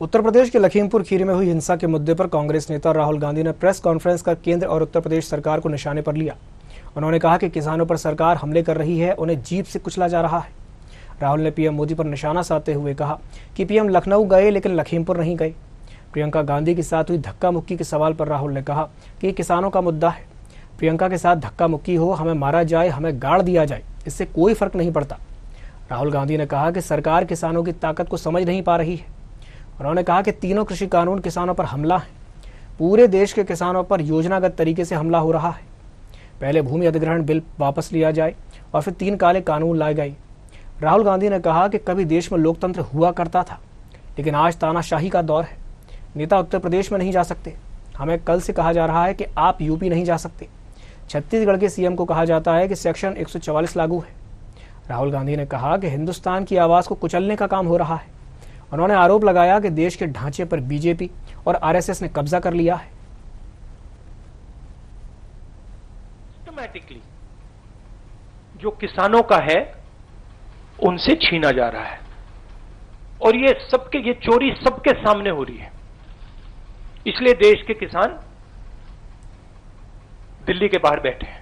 उत्तर प्रदेश के लखीमपुर खीरी में हुई हिंसा के मुद्दे पर कांग्रेस नेता राहुल गांधी ने प्रेस कॉन्फ्रेंस कर केंद्र और उत्तर प्रदेश सरकार को निशाने पर लिया उन्होंने कहा कि किसानों पर सरकार हमले कर रही है उन्हें जीप से कुचला जा रहा है राहुल ने पीएम मोदी पर निशाना साधते हुए कहा कि पीएम लखनऊ गए लेकिन लखीमपुर नहीं गए प्रियंका गांधी के साथ हुई धक्का मुक्की के सवाल पर राहुल ने कहा कि ये किसानों का मुद्दा है प्रियंका के साथ धक्का मुक्की हो हमें मारा जाए हमें गाड़ दिया जाए इससे कोई फर्क नहीं पड़ता राहुल गांधी ने कहा कि सरकार किसानों की ताकत को समझ नहीं पा रही है उन्होंने कहा कि तीनों कृषि कानून किसानों पर हमला है पूरे देश के किसानों पर योजनागत तरीके से हमला हो रहा है पहले भूमि अधिग्रहण बिल वापस लिया जाए और फिर तीन काले कानून लाए गए राहुल गांधी ने कहा कि कभी देश में लोकतंत्र हुआ करता था लेकिन आज तानाशाही का दौर है नेता उत्तर प्रदेश में नहीं जा सकते हमें कल से कहा जा रहा है कि आप यूपी नहीं जा सकते छत्तीसगढ़ के सीएम को कहा जाता है कि सेक्शन 144 लागू है राहुल गांधी ने कहा कि हिंदुस्तान की आवाज़ को कुचलने का काम हो रहा है उन्होंने आरोप लगाया कि देश के ढांचे पर बीजेपी और आरएसएस ने कब्जा कर लिया है जो किसानों का है उनसे छीना जा रहा है और ये सबके ये चोरी सबके सामने हो रही है इसलिए देश के किसान दिल्ली के बाहर बैठे हैं